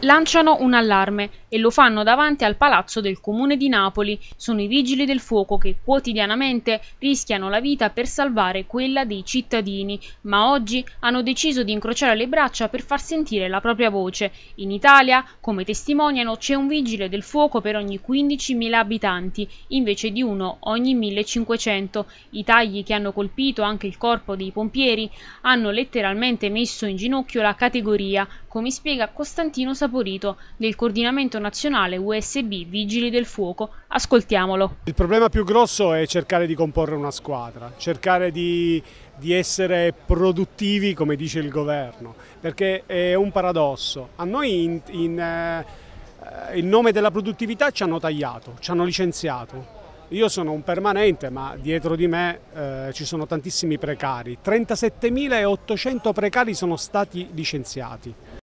Lanciano un allarme e lo fanno davanti al palazzo del comune di Napoli. Sono i vigili del fuoco che quotidianamente rischiano la vita per salvare quella dei cittadini, ma oggi hanno deciso di incrociare le braccia per far sentire la propria voce. In Italia, come testimoniano, c'è un vigile del fuoco per ogni 15.000 abitanti, invece di uno ogni 1.500. I tagli che hanno colpito anche il corpo dei pompieri hanno letteralmente messo in ginocchio la categoria, come spiega Costantino Saporito del coordinamento nazionale USB Vigili del Fuoco. Ascoltiamolo. Il problema più grosso è cercare di comporre una squadra, cercare di, di essere produttivi come dice il governo, perché è un paradosso. A noi in, in, eh, in nome della produttività ci hanno tagliato, ci hanno licenziato, io sono un permanente, ma dietro di me eh, ci sono tantissimi precari. 37.800 precari sono stati licenziati.